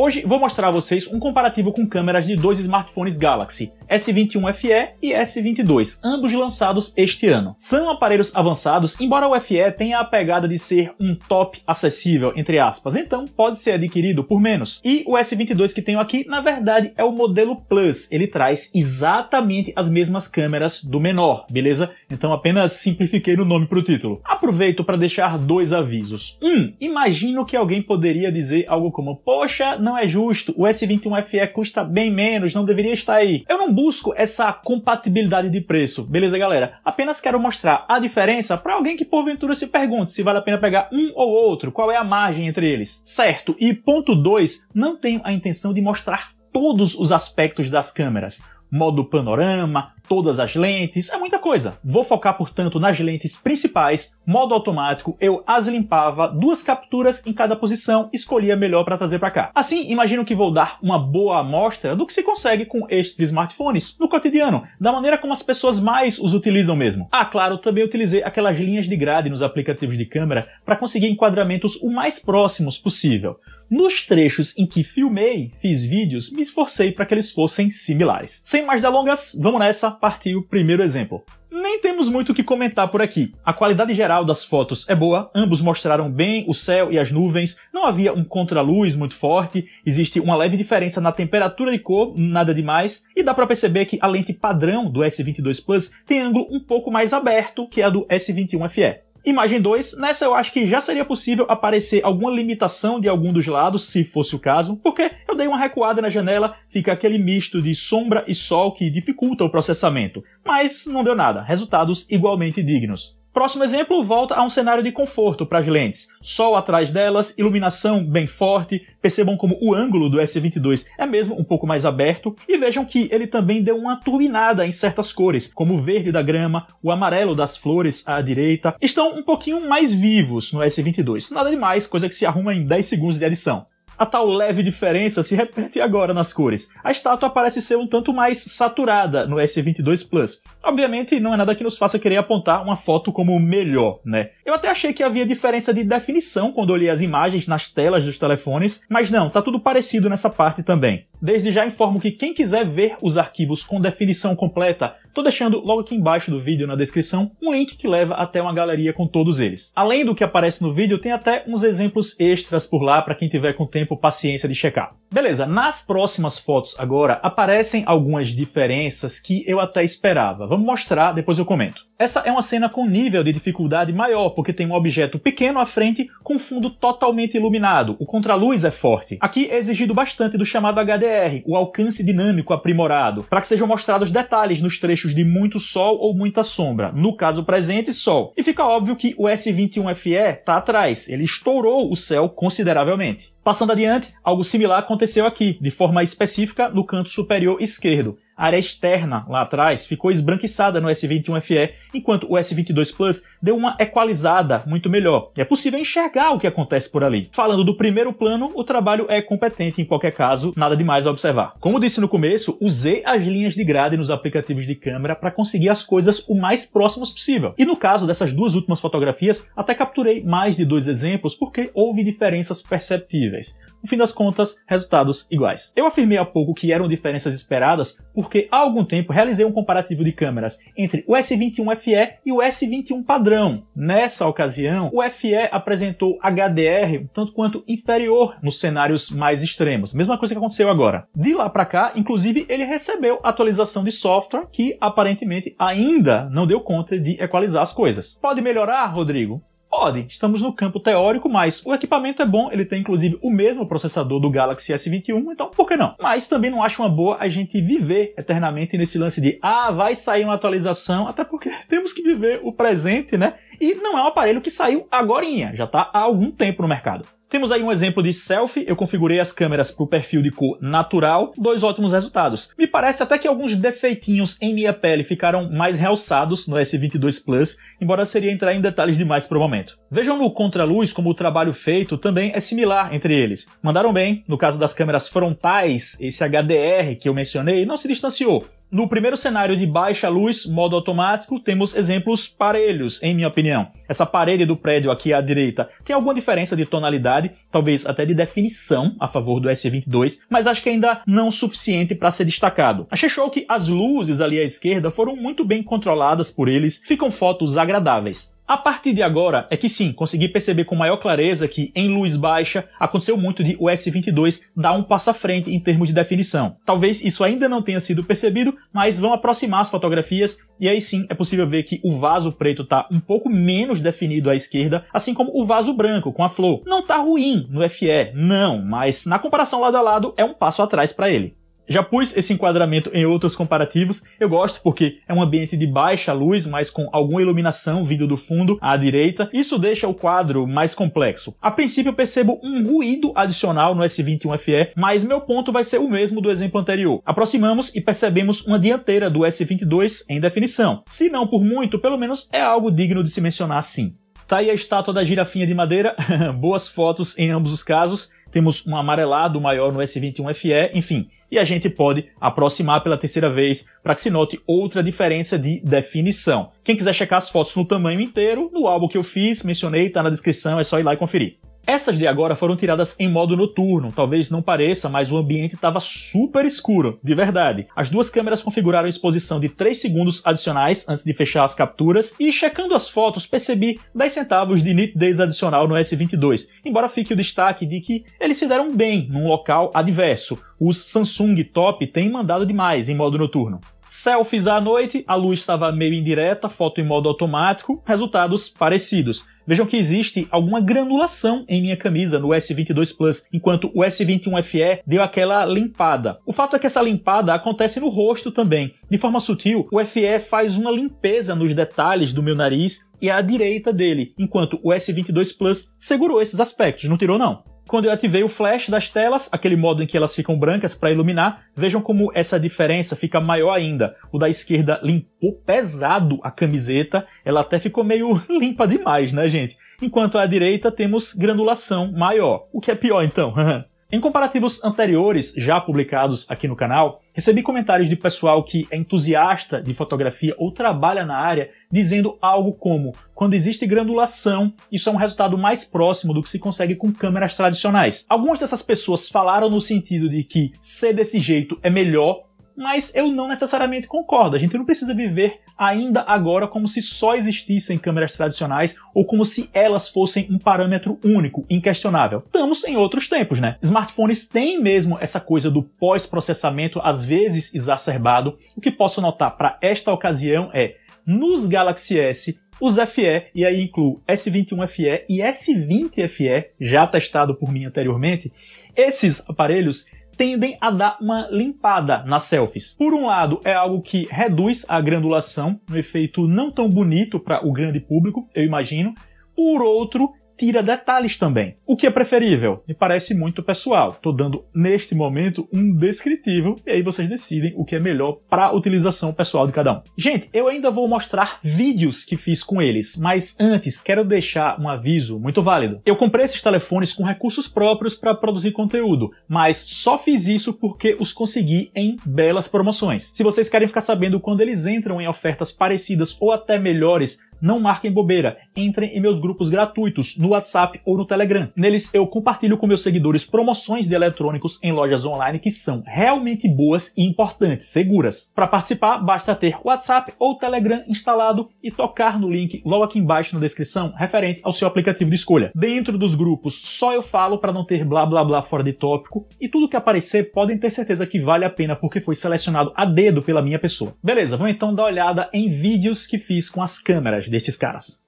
Hoje vou mostrar a vocês um comparativo com câmeras de dois smartphones Galaxy, S21 FE e S22, ambos lançados este ano. São aparelhos avançados, embora o FE tenha a pegada de ser um top acessível, entre aspas, então pode ser adquirido por menos. E o S22 que tenho aqui, na verdade, é o modelo Plus, ele traz exatamente as mesmas câmeras do menor, beleza? Então apenas simplifiquei no nome para o título. Aproveito para deixar dois avisos. Um, imagino que alguém poderia dizer algo como, poxa, não é justo, o S21 FE custa bem menos, não deveria estar aí. Eu não busco essa compatibilidade de preço, beleza, galera? Apenas quero mostrar a diferença para alguém que porventura se pergunte se vale a pena pegar um ou outro, qual é a margem entre eles. Certo, e ponto 2, não tenho a intenção de mostrar todos os aspectos das câmeras modo panorama, todas as lentes, é muita coisa. Vou focar, portanto, nas lentes principais, modo automático, eu as limpava, duas capturas em cada posição, escolhia melhor para trazer para cá. Assim, imagino que vou dar uma boa amostra do que se consegue com estes smartphones no cotidiano, da maneira como as pessoas mais os utilizam mesmo. Ah, claro, também utilizei aquelas linhas de grade nos aplicativos de câmera para conseguir enquadramentos o mais próximos possível. Nos trechos em que filmei, fiz vídeos, me esforcei para que eles fossem similares. Sem mais delongas, vamos nessa partir o primeiro exemplo. Nem temos muito o que comentar por aqui. A qualidade geral das fotos é boa, ambos mostraram bem o céu e as nuvens, não havia um contraluz muito forte, existe uma leve diferença na temperatura de cor, nada demais, e dá para perceber que a lente padrão do S22 Plus tem ângulo um pouco mais aberto que a do S21 FE. Imagem 2, nessa eu acho que já seria possível aparecer alguma limitação de algum dos lados, se fosse o caso, porque eu dei uma recuada na janela, fica aquele misto de sombra e sol que dificulta o processamento. Mas não deu nada, resultados igualmente dignos. Próximo exemplo volta a um cenário de conforto para as lentes. Sol atrás delas, iluminação bem forte, percebam como o ângulo do S22 é mesmo um pouco mais aberto, e vejam que ele também deu uma turbinada em certas cores, como o verde da grama, o amarelo das flores à direita, estão um pouquinho mais vivos no S22. Nada demais, coisa que se arruma em 10 segundos de adição. A tal leve diferença se repete agora nas cores. A estátua parece ser um tanto mais saturada no S22 Plus, Obviamente, não é nada que nos faça querer apontar uma foto como melhor, né? Eu até achei que havia diferença de definição quando olhei as imagens nas telas dos telefones, mas não, tá tudo parecido nessa parte também. Desde já informo que quem quiser ver os arquivos com definição completa, tô deixando logo aqui embaixo do vídeo na descrição um link que leva até uma galeria com todos eles. Além do que aparece no vídeo, tem até uns exemplos extras por lá para quem tiver com tempo paciência de checar. Beleza, nas próximas fotos agora aparecem algumas diferenças que eu até esperava. Vamos Vamos mostrar, depois eu comento. Essa é uma cena com nível de dificuldade maior, porque tem um objeto pequeno à frente com fundo totalmente iluminado. O contraluz é forte. Aqui é exigido bastante do chamado HDR, o alcance dinâmico aprimorado, para que sejam mostrados detalhes nos trechos de muito sol ou muita sombra. No caso presente, sol. E fica óbvio que o S21 FE está atrás, ele estourou o céu consideravelmente. Passando adiante, algo similar aconteceu aqui, de forma específica no canto superior esquerdo. A área externa lá atrás ficou esbranquiçada no S21 FE, enquanto o S22 Plus deu uma equalizada muito melhor. É possível enxergar o que acontece por ali. Falando do primeiro plano, o trabalho é competente em qualquer caso, nada demais a observar. Como disse no começo, usei as linhas de grade nos aplicativos de câmera para conseguir as coisas o mais próximas possível. E no caso dessas duas últimas fotografias, até capturei mais de dois exemplos porque houve diferenças perceptíveis. No fim das contas, resultados iguais. Eu afirmei há pouco que eram diferenças esperadas porque há algum tempo realizei um comparativo de câmeras entre o S21 FE e o S21 padrão. Nessa ocasião, o FE apresentou HDR um tanto quanto inferior nos cenários mais extremos. Mesma coisa que aconteceu agora. De lá para cá, inclusive, ele recebeu atualização de software que aparentemente ainda não deu conta de equalizar as coisas. Pode melhorar, Rodrigo? Podem, estamos no campo teórico, mas o equipamento é bom, ele tem inclusive o mesmo processador do Galaxy S21, então por que não? Mas também não acho uma boa a gente viver eternamente nesse lance de ah, vai sair uma atualização, até porque temos que viver o presente, né? E não é um aparelho que saiu agorinha, já está há algum tempo no mercado. Temos aí um exemplo de selfie, eu configurei as câmeras para o perfil de cor natural, dois ótimos resultados. Me parece até que alguns defeitinhos em minha pele ficaram mais realçados no S22 Plus, embora seria entrar em detalhes demais para o momento. Vejam no contraluz como o trabalho feito também é similar entre eles. Mandaram bem, no caso das câmeras frontais, esse HDR que eu mencionei não se distanciou, no primeiro cenário de baixa luz, modo automático, temos exemplos parelhos, em minha opinião. Essa parede do prédio aqui à direita tem alguma diferença de tonalidade, talvez até de definição a favor do S22, mas acho que ainda não suficiente para ser destacado. Achei show que as luzes ali à esquerda foram muito bem controladas por eles, ficam fotos agradáveis. A partir de agora é que sim, consegui perceber com maior clareza que em luz baixa aconteceu muito de o S22 dar um passo à frente em termos de definição. Talvez isso ainda não tenha sido percebido, mas vão aproximar as fotografias e aí sim é possível ver que o vaso preto está um pouco menos definido à esquerda, assim como o vaso branco com a flor. Não está ruim no FE, não, mas na comparação lado a lado é um passo atrás para ele. Já pus esse enquadramento em outros comparativos. Eu gosto porque é um ambiente de baixa luz, mas com alguma iluminação vindo do fundo à direita. Isso deixa o quadro mais complexo. A princípio eu percebo um ruído adicional no S21 FE, mas meu ponto vai ser o mesmo do exemplo anterior. Aproximamos e percebemos uma dianteira do S22 em definição. Se não por muito, pelo menos é algo digno de se mencionar sim. Tá aí a estátua da girafinha de madeira, boas fotos em ambos os casos temos um amarelado maior no S21 FE, enfim. E a gente pode aproximar pela terceira vez para que se note outra diferença de definição. Quem quiser checar as fotos no tamanho inteiro, no álbum que eu fiz, mencionei, está na descrição, é só ir lá e conferir. Essas de agora foram tiradas em modo noturno, talvez não pareça, mas o ambiente estava super escuro, de verdade. As duas câmeras configuraram exposição de 3 segundos adicionais antes de fechar as capturas, e checando as fotos percebi 10 centavos de nitidez adicional no S22, embora fique o destaque de que eles se deram bem num local adverso. Os Samsung Top têm mandado demais em modo noturno. Selfies à noite, a luz estava meio indireta, foto em modo automático, resultados parecidos. Vejam que existe alguma granulação em minha camisa no S22 Plus, enquanto o S21 FE deu aquela limpada. O fato é que essa limpada acontece no rosto também. De forma sutil, o FE faz uma limpeza nos detalhes do meu nariz e à direita dele, enquanto o S22 Plus segurou esses aspectos, não tirou não. Quando eu ativei o flash das telas, aquele modo em que elas ficam brancas para iluminar, vejam como essa diferença fica maior ainda. O da esquerda limpou pesado a camiseta, ela até ficou meio limpa demais, né, gente? Enquanto a direita temos granulação maior. O que é pior então? Em comparativos anteriores, já publicados aqui no canal, recebi comentários de pessoal que é entusiasta de fotografia ou trabalha na área, dizendo algo como: quando existe granulação, isso é um resultado mais próximo do que se consegue com câmeras tradicionais. Algumas dessas pessoas falaram no sentido de que ser desse jeito é melhor mas eu não necessariamente concordo. A gente não precisa viver ainda agora como se só existissem câmeras tradicionais ou como se elas fossem um parâmetro único, inquestionável. Estamos em outros tempos, né? Smartphones têm mesmo essa coisa do pós-processamento às vezes exacerbado. O que posso notar para esta ocasião é nos Galaxy S os FE, e aí incluo S21 FE e S20 FE, já testado por mim anteriormente, esses aparelhos tendem a dar uma limpada nas selfies. Por um lado, é algo que reduz a granulação, um efeito não tão bonito para o grande público, eu imagino. Por outro, tira detalhes também. O que é preferível? Me parece muito pessoal. Estou dando neste momento um descritivo e aí vocês decidem o que é melhor para a utilização pessoal de cada um. Gente, eu ainda vou mostrar vídeos que fiz com eles, mas antes quero deixar um aviso muito válido. Eu comprei esses telefones com recursos próprios para produzir conteúdo, mas só fiz isso porque os consegui em belas promoções. Se vocês querem ficar sabendo quando eles entram em ofertas parecidas ou até melhores não marquem bobeira, entrem em meus grupos gratuitos no WhatsApp ou no Telegram. Neles eu compartilho com meus seguidores promoções de eletrônicos em lojas online que são realmente boas e importantes, seguras. Para participar, basta ter WhatsApp ou Telegram instalado e tocar no link logo aqui embaixo na descrição referente ao seu aplicativo de escolha. Dentro dos grupos, só eu falo para não ter blá blá blá fora de tópico e tudo que aparecer podem ter certeza que vale a pena porque foi selecionado a dedo pela minha pessoa. Beleza, vamos então dar uma olhada em vídeos que fiz com as câmeras filmagens desses caras.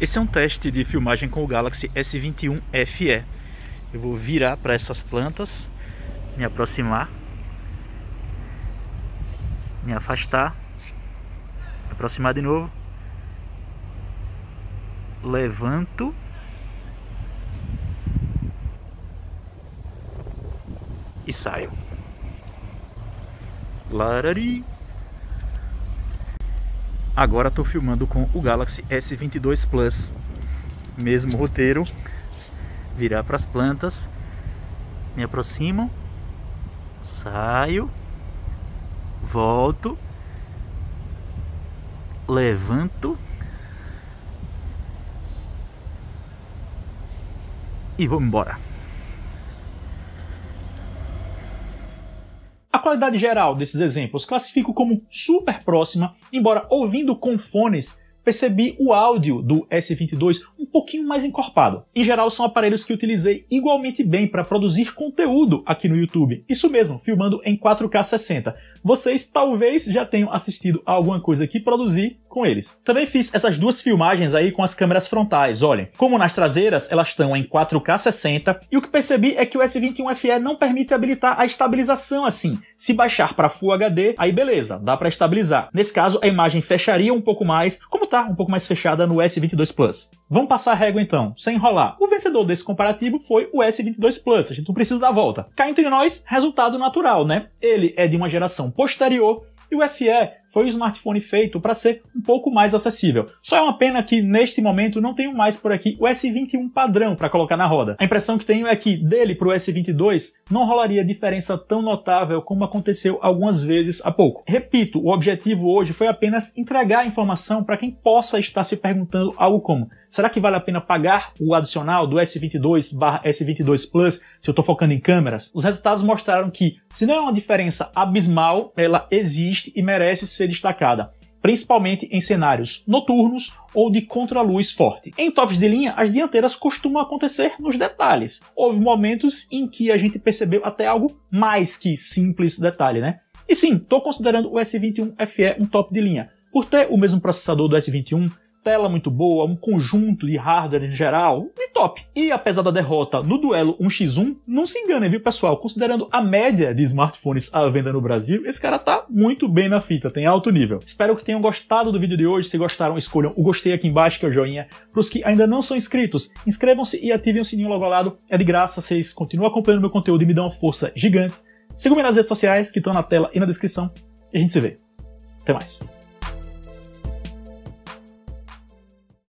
Esse é um teste de filmagem com o Galaxy S21 FE. Eu vou virar para essas plantas, me aproximar, me afastar, me aproximar de novo, levanto. E saio. Larari. Agora estou filmando com o Galaxy S22 Plus. Mesmo roteiro, virar para as plantas, me aproximo, saio, volto, levanto e vou embora. qualidade geral desses exemplos classifico como super próxima, embora ouvindo com fones percebi o áudio do S22 um pouquinho mais encorpado. Em geral, são aparelhos que utilizei igualmente bem para produzir conteúdo aqui no YouTube. Isso mesmo, filmando em 4K 60 vocês talvez já tenham assistido a alguma coisa que produzi com eles. Também fiz essas duas filmagens aí com as câmeras frontais, olhem. Como nas traseiras, elas estão em 4K 60, e o que percebi é que o S21 FE não permite habilitar a estabilização assim. Se baixar para Full HD, aí beleza, dá para estabilizar. Nesse caso, a imagem fecharia um pouco mais, como tá um pouco mais fechada no S22 Plus. Vamos passar a régua então, sem enrolar. O vencedor desse comparativo foi o S22 Plus, a gente não precisa dar volta. Cá entre nós, resultado natural, né? Ele é de uma geração posterior e o FE foi um smartphone feito para ser um pouco mais acessível. Só é uma pena que neste momento não tenho mais por aqui o S21 padrão para colocar na roda. A impressão que tenho é que dele para o S22 não rolaria diferença tão notável como aconteceu algumas vezes há pouco. Repito, o objetivo hoje foi apenas entregar informação para quem possa estar se perguntando algo como será que vale a pena pagar o adicional do S22 S22 Plus se eu estou focando em câmeras? Os resultados mostraram que, se não é uma diferença abismal, ela existe e merece ser destacada principalmente em cenários noturnos ou de contraluz forte. Em tops de linha, as dianteiras costumam acontecer nos detalhes. Houve momentos em que a gente percebeu até algo mais que simples detalhe, né? E sim, estou considerando o S21 FE um top de linha. Por ter o mesmo processador do S21, tela muito boa, um conjunto de hardware em geral, e top. E apesar da derrota no duelo 1x1, não se enganem, viu, pessoal? Considerando a média de smartphones à venda no Brasil, esse cara tá muito bem na fita, tem alto nível. Espero que tenham gostado do vídeo de hoje. Se gostaram, escolham o gostei aqui embaixo, que é o joinha. Para os que ainda não são inscritos, inscrevam-se e ativem o sininho logo ao lado. É de graça, vocês continuam acompanhando meu conteúdo e me dão uma força gigante. Sigam-me nas redes sociais que estão na tela e na descrição. E a gente se vê. Até mais.